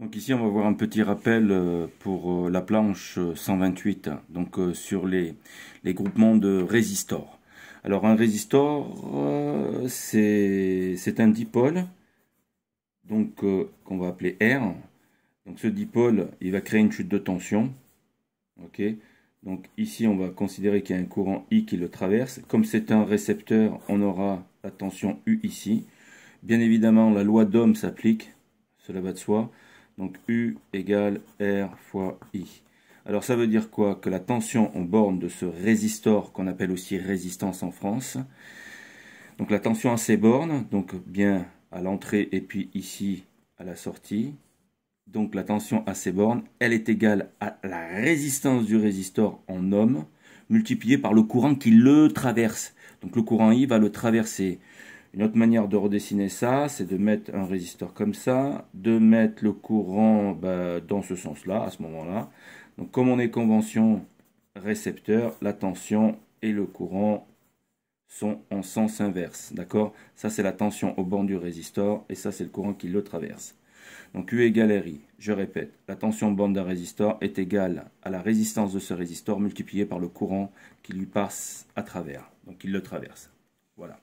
Donc ici on va voir un petit rappel euh, pour euh, la planche 128 euh, donc sur les, groupements de résistors. Alors un résistor c'est un dipôle donc qu'on va appeler R. Donc ce dipôle il va créer une chute de tension. Ok. Donc ici on va considérer qu'il y a un courant I qui le traverse. Comme c'est un récepteur on aura la tension U ici. Bien évidemment la loi d'Ohm s'applique, cela va de soi. Donc U égale R fois I. Alors ça veut dire quoi Que la tension en borne de ce résistor, qu'on appelle aussi résistance en France, donc la tension à ces bornes, donc bien à l'entrée et puis ici à la sortie, donc la tension à ces bornes, elle est égale à la résistance du résistor en ohm multipliée par le courant qui le traverse. Donc le courant I va le traverser. Une autre manière de redessiner ça, c'est de mettre un résistor comme ça, de mettre le courant bah, dans ce sens-là, à ce moment-là. Donc comme on est convention récepteur, la tension et le courant sont en sens inverse. D'accord Ça, c'est la tension au bord du résistor et ça, c'est le courant qui le traverse. Donc U égale RI, je répète, la tension au bord d'un résistor est égale à la résistance de ce résistor multipliée par le courant qui lui passe à travers, donc il le traverse. Voilà.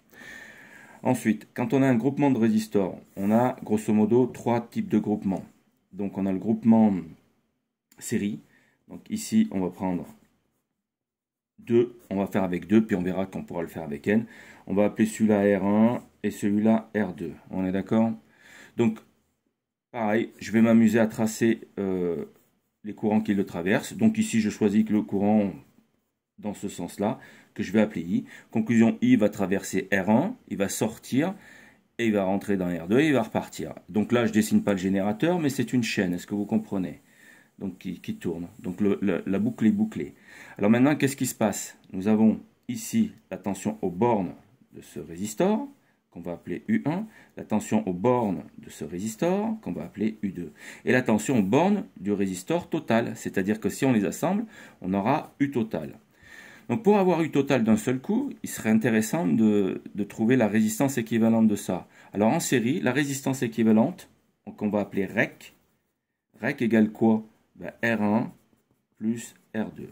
Ensuite, quand on a un groupement de résistors, on a grosso modo trois types de groupements. Donc on a le groupement série. Donc ici, on va prendre 2, on va faire avec 2, puis on verra qu'on pourra le faire avec n. On va appeler celui-là R1 et celui-là R2. On est d'accord Donc, pareil, je vais m'amuser à tracer euh, les courants qui le traversent. Donc ici, je choisis que le courant dans ce sens-là que je vais appeler I. Conclusion, I va traverser R1, il va sortir, et il va rentrer dans R2 et il va repartir. Donc là, je ne dessine pas le générateur, mais c'est une chaîne, est-ce que vous comprenez Donc qui, tourne. Donc la boucle est bouclée. Alors maintenant, qu'est-ce qui se passe Nous avons ici la tension aux bornes de ce résistor, qu'on va appeler U1, la tension aux bornes de ce résistor, qu'on va appeler U2, et la tension aux bornes du résistor total, c'est-à-dire que si on les assemble, on aura U total. Donc pour avoir eu total d'un seul coup, il serait intéressant de, trouver la résistance équivalente de ça. Alors en série, la résistance équivalente, qu'on va appeler REC, REC égale quoi ben, R1 plus R2.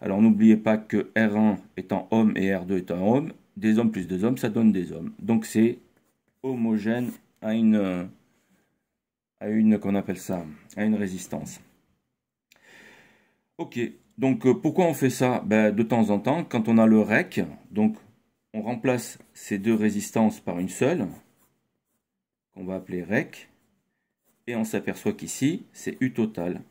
Alors n'oubliez pas que R1 étant homme et R2 étant homme, des hommes plus deux hommes, ça donne des hommes. Donc c'est homogène à une, à une qu'on appelle ça, à une résistance. Ok, donc euh, pourquoi on fait ça ben, De temps en temps, quand on a le REC, donc on remplace ces deux résistances par une seule, qu'on va appeler REC, et on s'aperçoit qu'ici, c'est U total.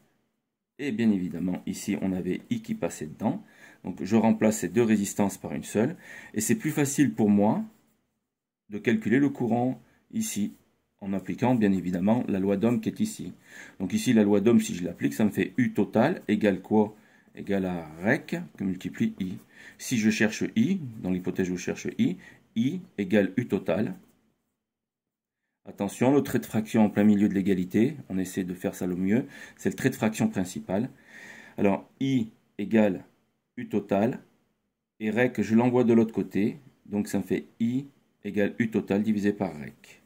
Et bien évidemment, ici, on avait I qui passait dedans. Donc je remplace ces deux résistances par une seule, et c'est plus facile pour moi de calculer le courant ici, en appliquant bien évidemment la loi d'Ohm qui est ici. Donc ici, la loi d'Ohm, si je l'applique, ça me fait U total égale quoi égale à rec que multiplie i. Si je cherche i, dans l'hypothèse où je cherche i, i égale u total. Attention, le trait de fraction en plein milieu de l'égalité, on essaie de faire ça le mieux, c'est le trait de fraction principal. Alors i égale u total, et rec, je l'envoie de l'autre côté, donc ça me fait i égale u total divisé par rec.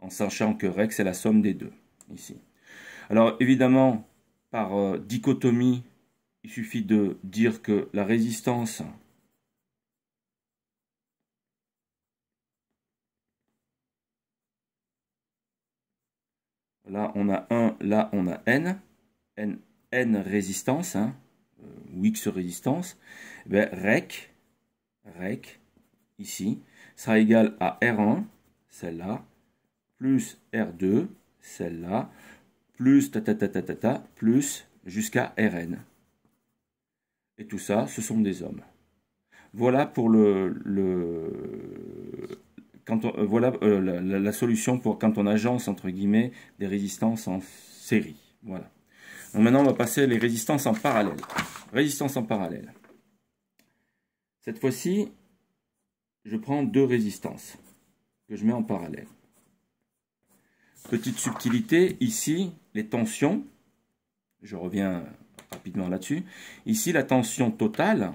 En sachant que rec, c'est la somme des deux, ici. Alors évidemment, par euh, dichotomie, il suffit de dire que la résistance Là, on a 1, là, on a n, n, résistance, hein, euh, ou x résistance. Eh rec, rec, ici, sera égal à R1, celle-là, plus R2, celle-là, plus ta ta ta ta ta, plus jusqu'à Rn. Et tout ça, ce sont des hommes. Voilà pour le, le euh, voilà euh, la, solution pour quand on agence entre guillemets des résistances en série. Voilà. Donc maintenant, on va passer les résistances en parallèle. Résistances en parallèle. Cette fois-ci, je prends deux résistances que je mets en parallèle. Petite subtilité, ici, les tensions, je reviens rapidement là-dessus, ici la tension totale,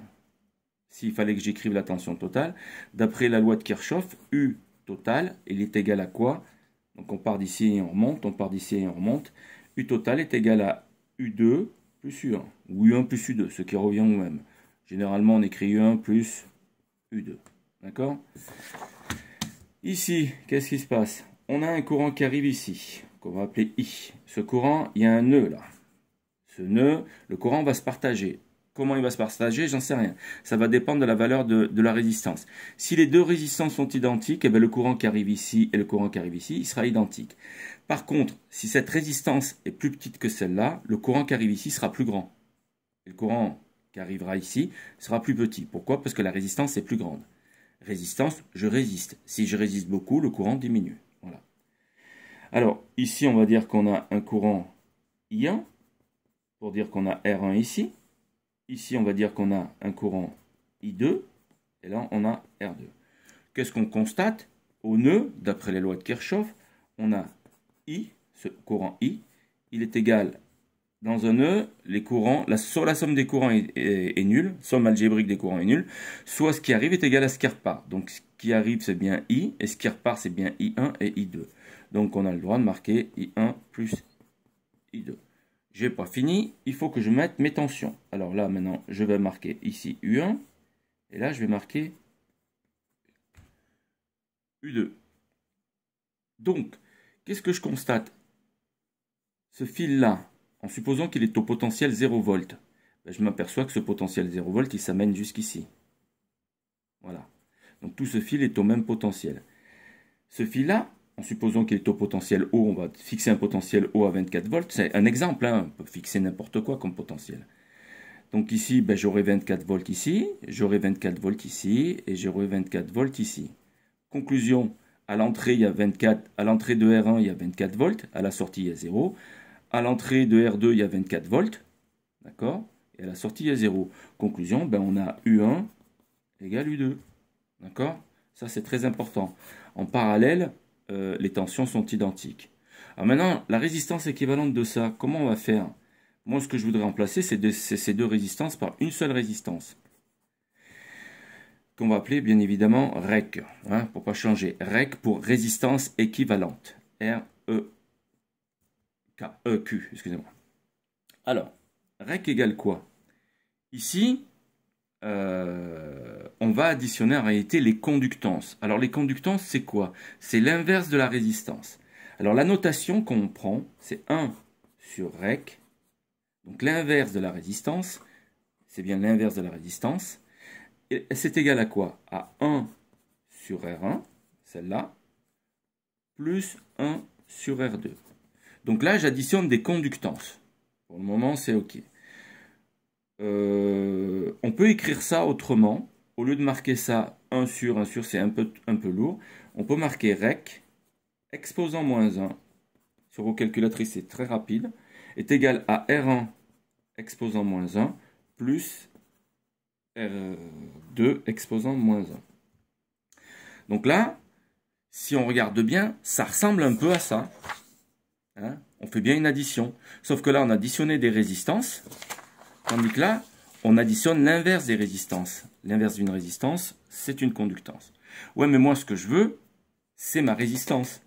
s'il fallait que j'écrive la tension totale, d'après la loi de Kirchhoff, U total, il est égal à quoi Donc on part d'ici et on remonte, on part d'ici et on remonte. U total est égal à U2 plus U1, ou U1 plus U2, ce qui revient au même. Généralement, on écrit U1 plus U2. D'accord Ici, qu'est-ce qui se passe On a un courant qui arrive ici qu'on va appeler I. Ce courant, il y a un nœud e là. Ce nœud, e le courant va se partager. Comment il va se partager J'en sais rien. Ça va dépendre de la valeur de, la résistance. Si les deux résistances sont identiques, eh ben, le courant qui arrive ici et le courant qui arrive ici, il sera identique. Par contre, si cette résistance est plus petite que celle-là, le courant qui arrive ici sera plus grand. le courant qui arrivera ici sera plus petit. Pourquoi Parce que la résistance est plus grande. Résistance, je résiste. Si je résiste beaucoup, le courant diminue. Alors, ici, on va dire qu'on a un courant I1, pour dire qu'on a R1 ici. Ici, on va dire qu'on a un courant I2, et là, on a R2. Qu'est-ce qu'on constate Au nœud, d'après les lois de Kirchhoff, on a I, ce courant I, il est égal, dans un nœud, les courants, la, soit la somme des courants est, est nulle, somme algébrique des courants est nulle, soit ce qui arrive est égal à ce qui repart. Donc, ce qui arrive, c'est bien I, et ce qui repart, c'est bien I1 et I2. Donc on a le droit de marquer I1 plus I2. n'ai pas fini, il faut que je mette mes tensions. Alors là maintenant, je vais marquer ici U1 et là je vais marquer U2. Donc, qu'est-ce que je constate Ce fil-là, en supposant qu'il est au potentiel 0 volt, ben, je m'aperçois que ce potentiel 0 volt, il s'amène jusqu'ici. Voilà. Donc tout ce fil est au même potentiel. Ce fil-là, en supposant qu'il est au potentiel haut, on va fixer un potentiel haut à 24 volts. C'est un exemple, hein. on peut fixer n'importe quoi comme potentiel. Donc ici, ben, j'aurai 24 volts ici, j'aurai 24 volts ici, et j'aurai 24 volts ici. Conclusion, à l'entrée, de R1, il y a 24 volts, à la sortie, il y a 0. À l'entrée de R2, il y a 24 volts, d'accord Et à la sortie, il y a 0. Conclusion, ben, on a U1 égale U2, d'accord Ça, c'est très important. En parallèle, euh, les tensions sont identiques. Alors maintenant, la résistance équivalente de ça, comment on va faire Moi, ce que je voudrais remplacer, c'est ces deux résistances par une seule résistance. Qu'on va appeler, bien évidemment, REC. Hein, pour pas changer. REC pour résistance équivalente. R-E. K-E-Q, excusez-moi. Alors, REC égale quoi Ici, euh, on va additionner en réalité les conductances. Alors les conductances, c'est quoi C'est l'inverse de la résistance. Alors la notation qu'on prend, c'est 1 sur REC. Donc l'inverse de la résistance, c'est bien l'inverse de la résistance. Et c'est égal à quoi À 1 sur R1, celle-là, plus 1 sur R2. Donc là, j'additionne des conductances. Pour le moment, c'est OK. Euh, on peut écrire ça autrement. Au lieu de marquer ça 1 sur 1 sur, c'est un peu, un peu lourd. On peut marquer rec, exposant moins 1, sur vos calculatrices c'est très rapide, est égal à R1 exposant moins 1 plus R2 exposant moins 1. Donc là, si on regarde bien, ça ressemble un peu à ça. Hein. on fait bien une addition. Sauf que là, on a additionné des résistances. Tandis que là, on additionne l'inverse des résistances. L'inverse d'une résistance, c'est une conductance. Ouais, mais moi, ce que je veux, c'est ma résistance.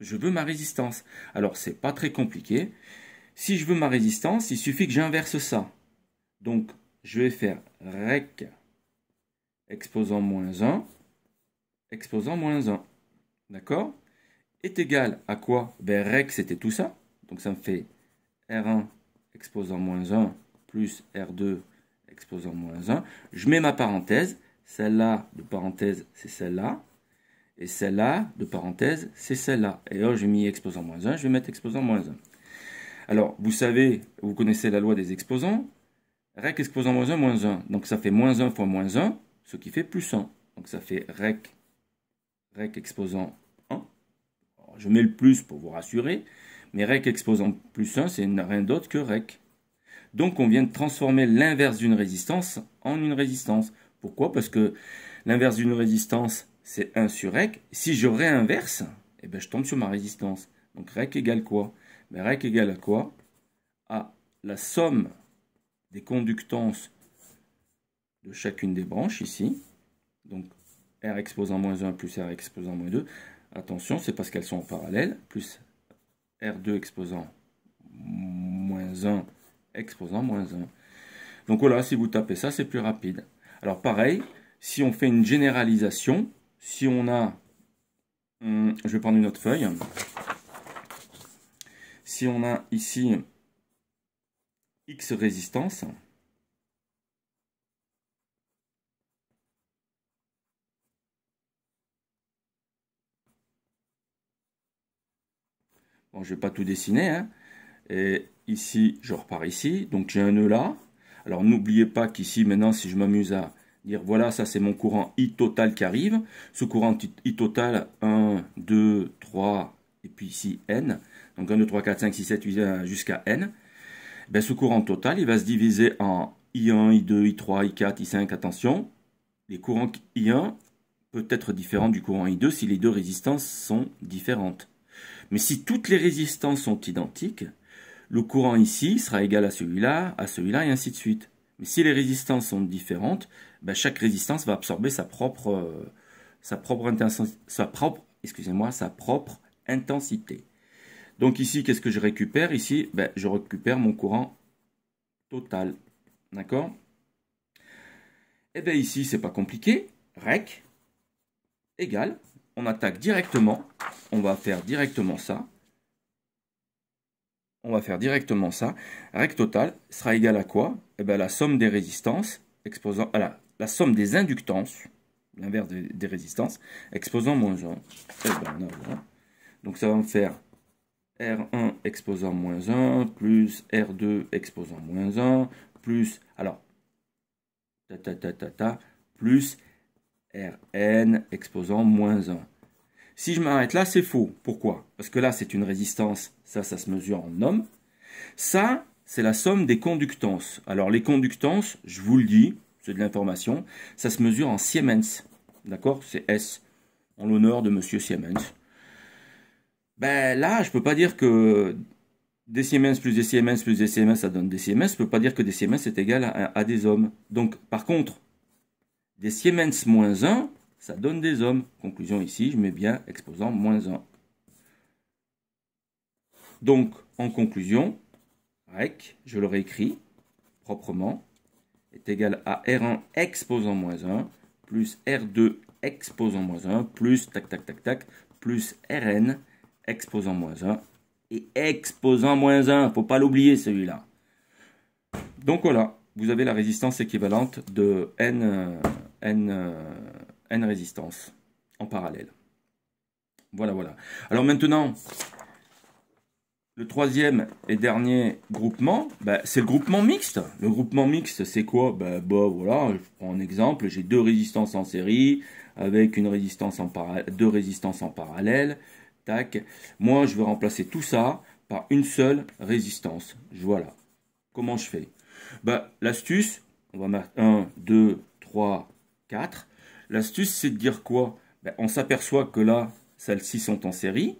Je veux ma résistance. Alors, c'est pas très compliqué. Si je veux ma résistance, il suffit que j'inverse ça. Donc, je vais faire rec exposant moins 1, exposant moins 1. D'accord Est égal à quoi ben, Rec, c'était tout ça. Donc, ça me fait R1 exposant moins 1 plus R2 exposant moins 1. Je mets ma parenthèse. Celle-là de parenthèse, c'est celle-là. Et celle-là de parenthèse, c'est celle-là. Et là, oh, j'ai mis exposant moins 1, je vais mettre exposant moins 1. Alors, vous savez, vous connaissez la loi des exposants. Rec exposant moins 1, moins 1. Donc, ça fait moins 1 fois moins 1, ce qui fait plus 1. Donc, ça fait rec, rec exposant 1. je mets le plus pour vous rassurer. Mais rec exposant plus 1, c'est rien d'autre que rec. Donc on vient de transformer l'inverse d'une résistance en une résistance. Pourquoi Parce que l'inverse d'une résistance, c'est 1 sur REC. Si je réinverse, eh ben, je tombe sur ma résistance. Donc REC égale quoi Mais ben, REC égale à quoi À la somme des conductances de chacune des branches ici. Donc R exposant moins 1 plus R exposant moins 2. Attention, c'est parce qu'elles sont en parallèle. Plus R2 exposant moins 1 exposant moins 1. Donc voilà, si vous tapez ça, c'est plus rapide. Alors pareil, si on fait une généralisation, si on a... Hum, je vais prendre une autre feuille. Si on a ici X résistance, Bon, je ne vais pas tout dessiner. Hein, et Ici, je repars ici. Donc j'ai un nœud là. Alors n'oubliez pas qu'ici, maintenant, si je m'amuse à dire voilà, ça c'est mon courant I total qui arrive. Ce courant I total, 1, 2, 3, et puis ici N. Donc 1, 2, 3, 4, 5, 6, 7, jusqu'à N. Eh ben, ce courant total, il va se diviser en I1, I2, I3, I4, I5. Attention, les courants I1 peuvent être différents du courant I2 si les deux résistances sont différentes. Mais si toutes les résistances sont identiques, le courant ici sera égal à celui-là, à celui-là, et ainsi de suite. Mais si les résistances sont différentes, ben, chaque résistance va absorber sa propre, euh, sa propre, intensité, excusez-moi, sa propre intensité. Donc ici, qu'est-ce que je récupère Ici, ben, je récupère mon courant total. D'accord Et eh bien ici, c'est pas compliqué. Rec égal. on attaque directement. On va faire directement ça on va faire directement ça. Règle totale sera égale à quoi eh bien, La somme des résistances exposant ah, la, somme des inductances, l'inverse des, résistances, exposant moins 1. Eh ben, Donc ça va me faire R1 exposant moins 1, plus R2 exposant moins 1, plus, alors, ta ta ta plus Rn exposant moins 1. Si je m'arrête là, c'est faux. Pourquoi Parce que là, c'est une résistance, ça, ça se mesure en ohms. Ça, c'est la somme des conductances. Alors les conductances, je vous le dis, c'est de l'information, ça se mesure en Siemens. D'accord C'est S, en l'honneur de Monsieur Siemens. Ben là, je ne peux pas dire que des Siemens plus des Siemens plus des Siemens, ça donne des Siemens. Je peux pas dire que des Siemens est égal à, à des hommes. Donc, par contre, des Siemens moins 1, ça donne des hommes. Conclusion ici, je mets bien exposant moins 1. Donc, en conclusion, REC, je le réécris proprement, est égal à R1 exposant moins 1, plus R2 exposant moins 1, plus tac tac tac tac, plus Rn exposant moins 1, et exposant moins 1, Il ne faut pas l'oublier celui-là. Donc voilà, vous avez la résistance équivalente de N, euh, N euh, résistance en parallèle. Voilà, voilà. Alors maintenant, le troisième et dernier groupement, ben, c'est le groupement mixte. Le groupement mixte, c'est quoi ben bah, voilà, je prends un exemple, j'ai deux résistances en série, avec une résistance en parallèle deux résistances en parallèle. Tac. Moi, je veux remplacer tout ça par une seule résistance. Voilà. Comment je fais bah, L'astuce, on va mettre 1, 2, 3, 4. L'astuce, c'est de dire quoi ben, On s'aperçoit que là, celles-ci sont en série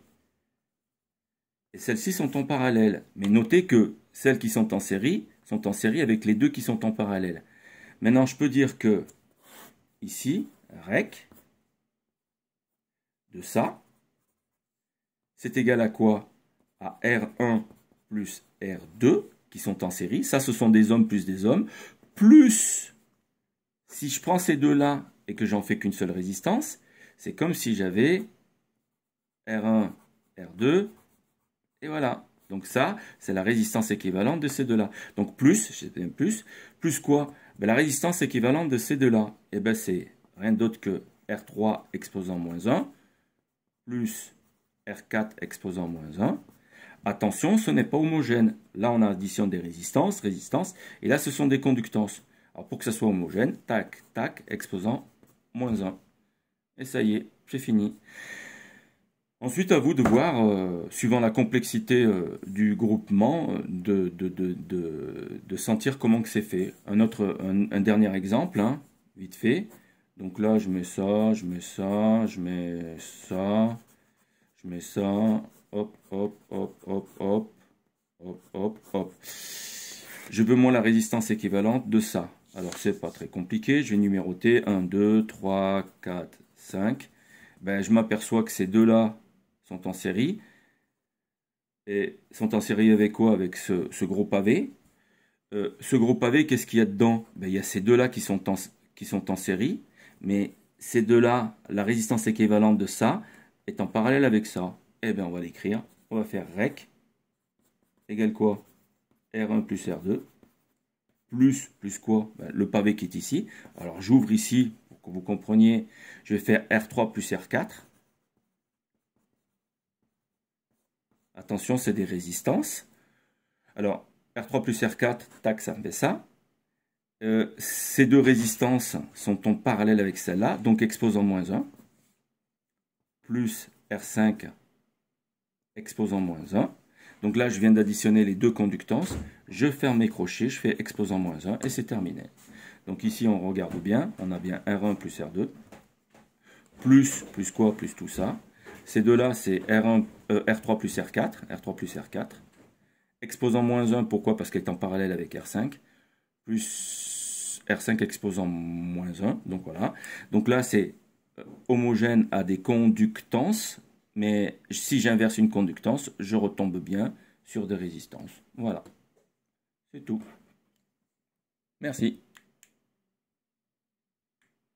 et celles-ci sont en parallèle. Mais notez que celles qui sont en série sont en série avec les deux qui sont en parallèle. Maintenant, je peux dire que ici, rec de ça, c'est égal à quoi À R1 plus R2 qui sont en série. Ça, ce sont des hommes plus des hommes. Plus, si je prends ces deux-là et que j'en fais qu'une seule résistance, c'est comme si j'avais R1, R2, et voilà. Donc ça, c'est la résistance équivalente de ces deux-là. Donc plus, j'ai sais plus, plus quoi ben, La résistance équivalente de ces deux-là, et eh ben c'est rien d'autre que R3 exposant moins 1, plus R4 exposant moins 1. Attention, ce n'est pas homogène. Là, on a addition des résistances, résistances, et là, ce sont des conductances. Alors, pour que ça soit homogène, tac, tac, exposant moins 1. Et ça y est, j'ai fini. Ensuite, à vous de voir, euh, suivant la complexité euh, du groupement, euh, de, de, sentir comment que c'est fait. Un, autre, un, dernier exemple, hein, vite fait. Donc là, je mets ça, je mets ça, je mets ça, je mets ça, hop, hop, hop, hop, hop, hop, hop, hop. Je veux moins la résistance équivalente de ça. Alors, c'est pas très compliqué. Je vais numéroter 1, 2, 3, 4, 5. Ben, je m'aperçois que ces deux-là sont en série. Et sont en série avec quoi Avec ce, gros pavé. Euh, ce gros pavé, qu'est-ce qu'il y a dedans ben, Il y a ces deux-là qui, sont en, qui sont en série. Mais ces deux-là, la résistance équivalente de ça, est en parallèle avec ça. Eh bien, on va l'écrire. On va faire rec égale quoi R1 plus R2 plus, plus quoi ben, Le pavé qui est ici. Alors j'ouvre ici pour que vous compreniez. Je vais faire R3 plus R4. Attention, c'est des résistances. Alors, R3 plus R4, tac, ça me fait ça. Euh, ces deux résistances sont en parallèle avec celle-là, donc exposant moins 1, plus R5 exposant moins 1, donc là, je viens d'additionner les deux conductances. Je ferme mes crochets, je fais exposant moins 1 et c'est terminé. Donc ici, on regarde bien, on a bien R1 plus R2. Plus, plus quoi, plus tout ça. Ces deux-là, c'est R1, euh, R3 plus R4, R3 plus R4. Exposant moins 1, pourquoi Parce qu'elle est en parallèle avec R5. Plus R5 exposant moins 1, donc voilà. Donc là, c'est euh, homogène à des conductances mais si j'inverse une conductance, je retombe bien sur des résistances. Voilà. C'est tout. Merci.